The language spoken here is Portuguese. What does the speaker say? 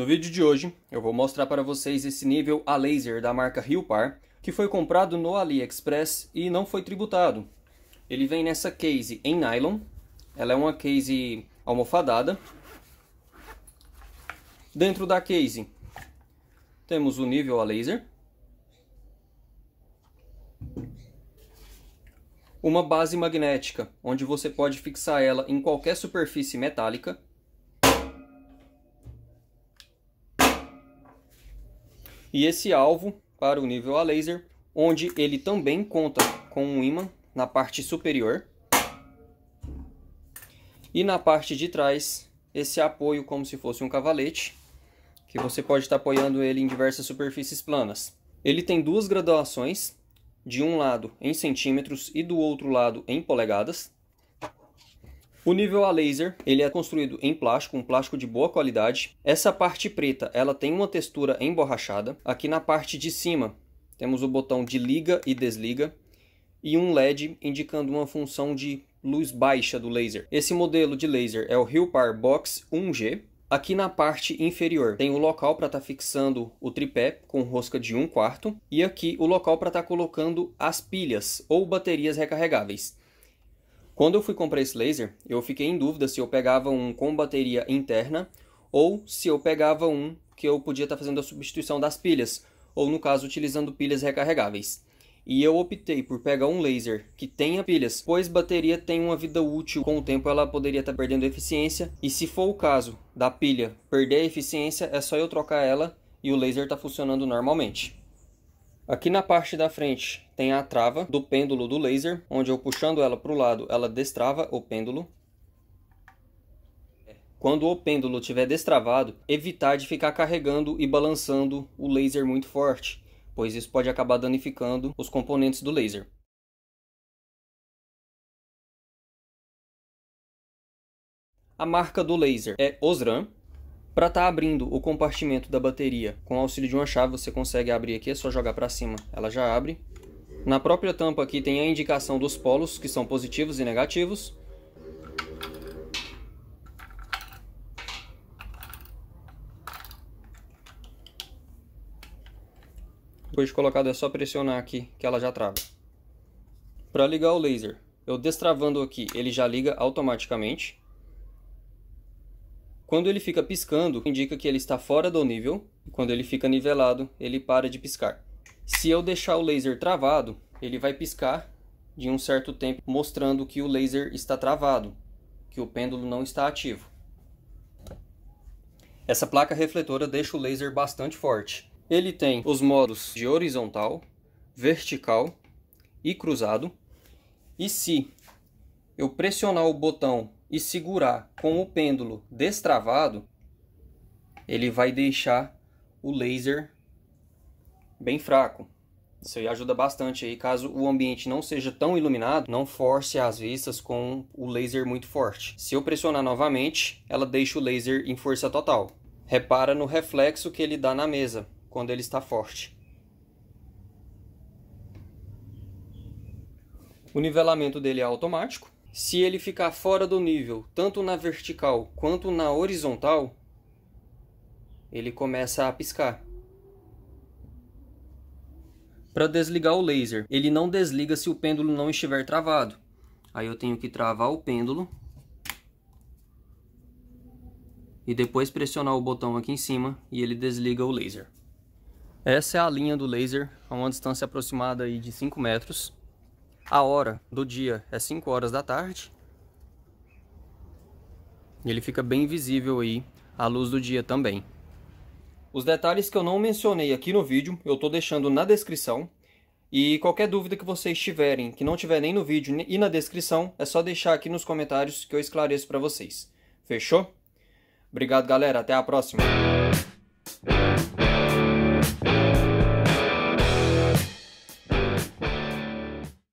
No vídeo de hoje, eu vou mostrar para vocês esse nível a laser da marca Riopar, que foi comprado no AliExpress e não foi tributado. Ele vem nessa case em nylon, ela é uma case almofadada. Dentro da case temos o nível a laser, uma base magnética, onde você pode fixar ela em qualquer superfície metálica, e esse alvo para o nível a laser, onde ele também conta com um ímã na parte superior e na parte de trás esse apoio como se fosse um cavalete, que você pode estar apoiando ele em diversas superfícies planas. Ele tem duas graduações, de um lado em centímetros e do outro lado em polegadas. O nível a laser, ele é construído em plástico, um plástico de boa qualidade. Essa parte preta, ela tem uma textura emborrachada. Aqui na parte de cima, temos o botão de liga e desliga e um LED indicando uma função de luz baixa do laser. Esse modelo de laser é o Par Box 1G. Aqui na parte inferior tem o local para estar tá fixando o tripé com rosca de 1 quarto e aqui o local para estar tá colocando as pilhas ou baterias recarregáveis. Quando eu fui comprar esse laser, eu fiquei em dúvida se eu pegava um com bateria interna ou se eu pegava um que eu podia estar tá fazendo a substituição das pilhas, ou no caso utilizando pilhas recarregáveis. E eu optei por pegar um laser que tenha pilhas, pois bateria tem uma vida útil, com o tempo ela poderia estar tá perdendo eficiência, e se for o caso da pilha perder a eficiência, é só eu trocar ela e o laser está funcionando normalmente. Aqui na parte da frente tem a trava do pêndulo do laser, onde eu puxando ela para o lado, ela destrava o pêndulo. Quando o pêndulo estiver destravado, evitar de ficar carregando e balançando o laser muito forte, pois isso pode acabar danificando os componentes do laser. A marca do laser é Osram, para estar tá abrindo o compartimento da bateria, com auxílio de uma chave você consegue abrir aqui, é só jogar para cima, ela já abre. Na própria tampa aqui tem a indicação dos polos, que são positivos e negativos. Depois de colocado é só pressionar aqui, que ela já trava. Para ligar o laser, eu destravando aqui, ele já liga automaticamente. Quando ele fica piscando, indica que ele está fora do nível. Quando ele fica nivelado, ele para de piscar. Se eu deixar o laser travado, ele vai piscar de um certo tempo, mostrando que o laser está travado, que o pêndulo não está ativo. Essa placa refletora deixa o laser bastante forte. Ele tem os modos de horizontal, vertical e cruzado. E se eu pressionar o botão e segurar com o pêndulo destravado, ele vai deixar o laser bem fraco. Isso aí ajuda bastante aí, caso o ambiente não seja tão iluminado, não force as vistas com o laser muito forte. Se eu pressionar novamente, ela deixa o laser em força total. Repara no reflexo que ele dá na mesa, quando ele está forte. O nivelamento dele é automático, se ele ficar fora do nível, tanto na vertical quanto na horizontal, ele começa a piscar. Para desligar o laser, ele não desliga se o pêndulo não estiver travado. Aí eu tenho que travar o pêndulo. E depois pressionar o botão aqui em cima e ele desliga o laser. Essa é a linha do laser a uma distância aproximada aí de 5 metros. A hora do dia é 5 horas da tarde. E ele fica bem visível aí à luz do dia também. Os detalhes que eu não mencionei aqui no vídeo, eu estou deixando na descrição. E qualquer dúvida que vocês tiverem, que não tiver nem no vídeo e na descrição, é só deixar aqui nos comentários que eu esclareço para vocês. Fechou? Obrigado, galera. Até a próxima.